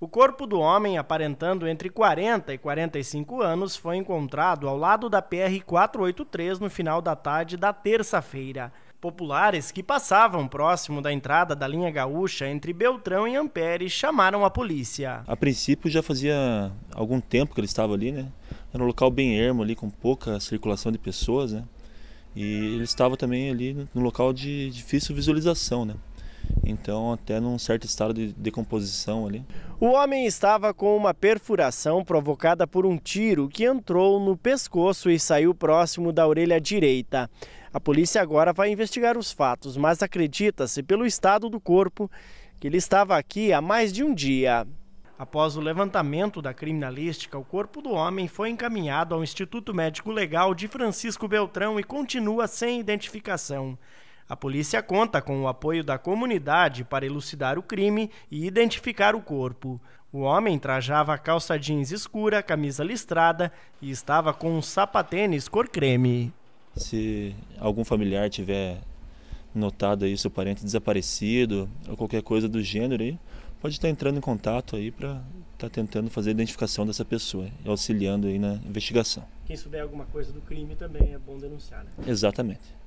O corpo do homem, aparentando entre 40 e 45 anos, foi encontrado ao lado da PR-483 no final da tarde da terça-feira. Populares que passavam próximo da entrada da linha gaúcha entre Beltrão e Ampere chamaram a polícia. A princípio já fazia algum tempo que ele estava ali, né? Era um local bem ermo ali, com pouca circulação de pessoas, né? E ele estava também ali no local de difícil visualização, né? então até num certo estado de decomposição ali. O homem estava com uma perfuração provocada por um tiro que entrou no pescoço e saiu próximo da orelha direita. A polícia agora vai investigar os fatos, mas acredita-se pelo estado do corpo que ele estava aqui há mais de um dia. Após o levantamento da criminalística, o corpo do homem foi encaminhado ao Instituto Médico Legal de Francisco Beltrão e continua sem identificação. A polícia conta com o apoio da comunidade para elucidar o crime e identificar o corpo. O homem trajava calça jeans escura, camisa listrada e estava com um sapatênis cor creme. Se algum familiar tiver notado aí seu parente desaparecido ou qualquer coisa do gênero aí, pode estar entrando em contato aí para estar tá tentando fazer a identificação dessa pessoa e auxiliando aí na investigação. Quem souber alguma coisa do crime também é bom denunciar, né? Exatamente.